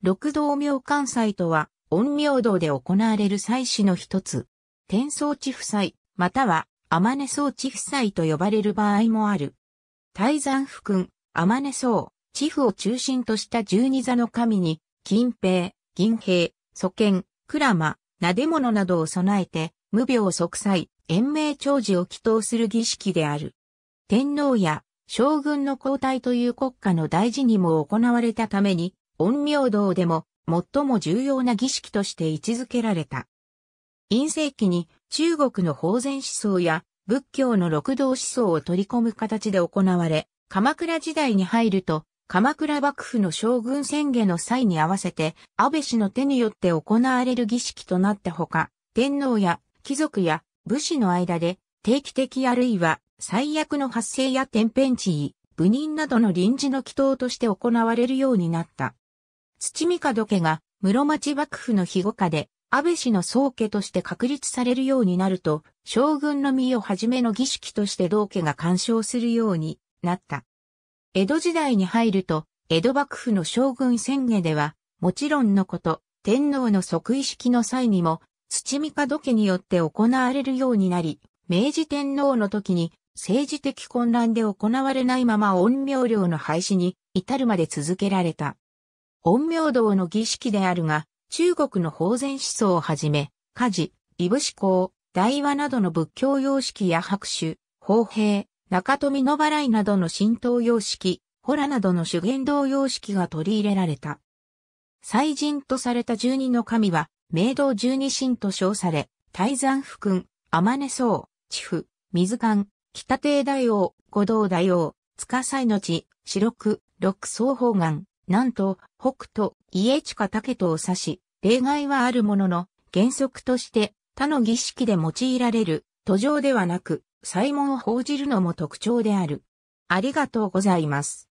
六道明関祭とは、陰陽道で行われる祭祀の一つ。天宗地夫祭、または、天根宗地夫祭と呼ばれる場合もある。大山府君、天根宗、地夫を中心とした十二座の神に、金平、銀平、祖剣、鞍馬、なで物などを備えて、無病息災、延命長寿を祈祷する儀式である。天皇や将軍の交代という国家の大事にも行われたために、陰陽道でも最も重要な儀式として位置づけられた。陰性期に中国の法然思想や仏教の六道思想を取り込む形で行われ、鎌倉時代に入ると、鎌倉幕府の将軍宣言の際に合わせて、安倍氏の手によって行われる儀式となったほか、天皇や貴族や武士の間で、定期的あるいは最悪の発生や天変地異、部人などの臨時の祈祷として行われるようになった。土見門家が室町幕府の庇護下で安倍氏の宗家として確立されるようになると、将軍の身をはじめの儀式として道家が干渉するようになった。江戸時代に入ると、江戸幕府の将軍宣言では、もちろんのこと、天皇の即位式の際にも、土見門家によって行われるようになり、明治天皇の時に政治的混乱で行われないまま陰陽寮の廃止に至るまで続けられた。陰陽道の儀式であるが、中国の法然思想をはじめ、家事、異武思考、大和などの仏教様式や白手、法兵、中富の払いなどの神道様式、ホラなどの主言道様式が取り入れられた。祭神とされた十二の神は、明道十二神と称され、大山福君、天根僧、地府、水官、北帝大王、五道大王、司の地、四六、六総方眼、なんと、北斗、家近竹とを指し、例外はあるものの、原則として他の儀式で用いられる、途上ではなく、祭文を報じるのも特徴である。ありがとうございます。